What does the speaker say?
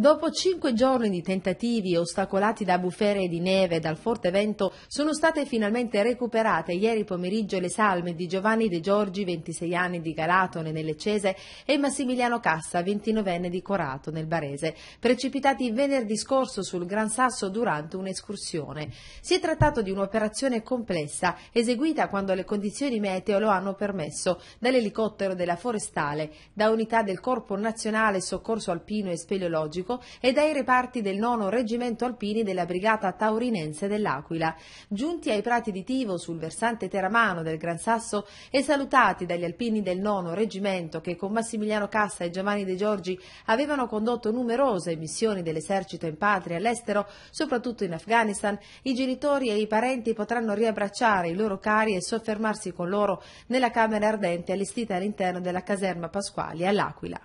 Dopo cinque giorni di tentativi ostacolati da bufere di neve e dal forte vento, sono state finalmente recuperate ieri pomeriggio le salme di Giovanni De Giorgi, 26 anni di Galatone nelle Cese, e Massimiliano Cassa, 29enne di Corato nel Barese, precipitati venerdì scorso sul Gran Sasso durante un'escursione. Si è trattato di un'operazione complessa, eseguita quando le condizioni meteo lo hanno permesso, dall'elicottero della Forestale, da unità del Corpo Nazionale Soccorso Alpino e Speleologico chirurgico e dai reparti del nono Reggimento Alpini della Brigata Taurinense dell'Aquila. Giunti ai prati di Tivo sul versante teramano del Gran Sasso e salutati dagli alpini del nono Reggimento che con Massimiliano Cassa e Giovanni De Giorgi avevano condotto numerose missioni dell'esercito in patria e all'estero, soprattutto in Afghanistan, i genitori e i parenti potranno riabbracciare i loro cari e soffermarsi con loro nella camera ardente allestita all'interno della caserma Pasquali all'Aquila.